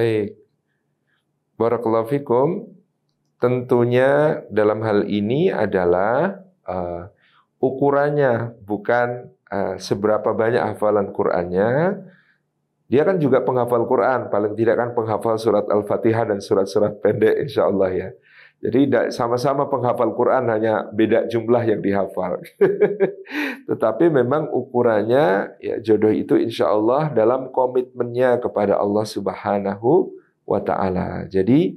Baik. Barakallahu fikum. Tentunya dalam hal ini adalah uh, ukurannya bukan uh, seberapa banyak hafalan Qur'annya. Dia kan juga penghafal Quran, paling tidak kan penghafal surat Al-Fatihah dan surat-surat pendek insya Allah ya. Jadi sama-sama penghafal Quran hanya beda jumlah yang dihafal. Tetapi memang ukurannya ya jodoh itu insya Allah dalam komitmennya kepada Allah Subhanahu wa taala. Jadi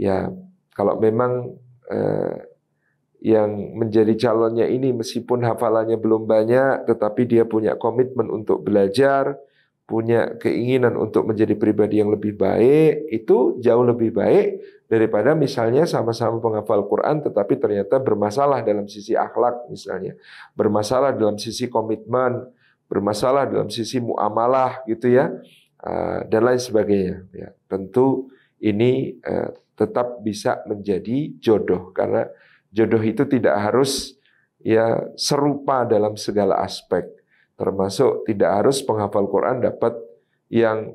ya kalau memang eh, yang menjadi calonnya ini meskipun hafalannya belum banyak tetapi dia punya komitmen untuk belajar, punya keinginan untuk menjadi pribadi yang lebih baik, itu jauh lebih baik daripada misalnya sama-sama penghafal Quran tetapi ternyata bermasalah dalam sisi akhlak misalnya, bermasalah dalam sisi komitmen, bermasalah dalam sisi muamalah gitu ya, eh, dan lain sebagainya. Ya, tentu ini eh, tetap bisa menjadi jodoh karena jodoh itu tidak harus ya serupa dalam segala aspek Termasuk tidak harus penghafal Quran dapat yang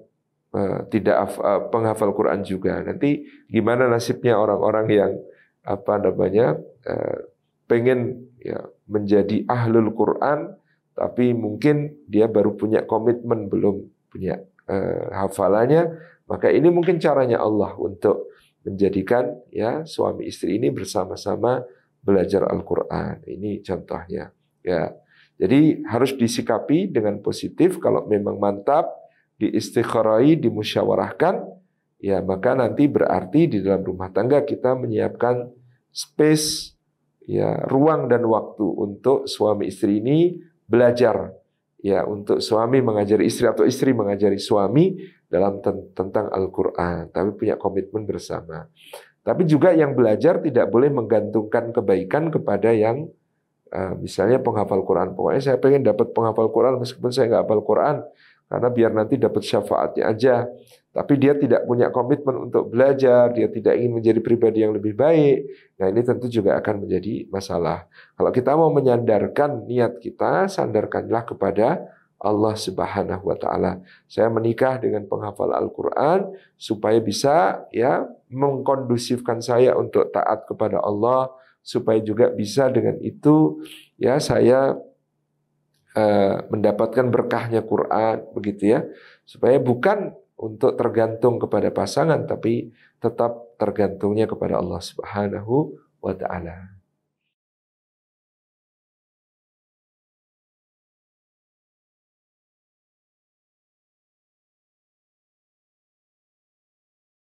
eh, tidak eh, penghafal Quran juga. Nanti gimana nasibnya orang-orang yang apa namanya eh, pengen ya, menjadi ahlul Quran, tapi mungkin dia baru punya komitmen belum punya eh, hafalannya. Maka ini mungkin caranya Allah untuk menjadikan ya suami istri ini bersama-sama belajar Al-Qur'an. Ini contohnya. Ya. Jadi harus disikapi dengan positif kalau memang mantap diistikharai, dimusyawarahkan ya maka nanti berarti di dalam rumah tangga kita menyiapkan space ya ruang dan waktu untuk suami istri ini belajar ya untuk suami mengajari istri atau istri mengajari suami dalam tentang Al-Qur'an tapi punya komitmen bersama. Tapi juga yang belajar tidak boleh menggantungkan kebaikan kepada yang Eh, misalnya penghafal Quran, pokoknya saya pengen dapat penghafal Quran meskipun saya nggak hafal Quran, karena biar nanti dapat syafaatnya aja. Tapi dia tidak punya komitmen untuk belajar, dia tidak ingin menjadi pribadi yang lebih baik. Nah ini tentu juga akan menjadi masalah. Kalau kita mau menyandarkan niat kita, sandarkanlah kepada Allah Subhanahu wa taala. Saya menikah dengan penghafal Al-Qur'an supaya bisa ya mengkondusifkan saya untuk taat kepada Allah, supaya juga bisa dengan itu ya saya eh, mendapatkan berkahnya Quran begitu ya supaya bukan untuk tergantung kepada pasangan tapi tetap tergantungnya kepada Allah Subhanahu wa taala.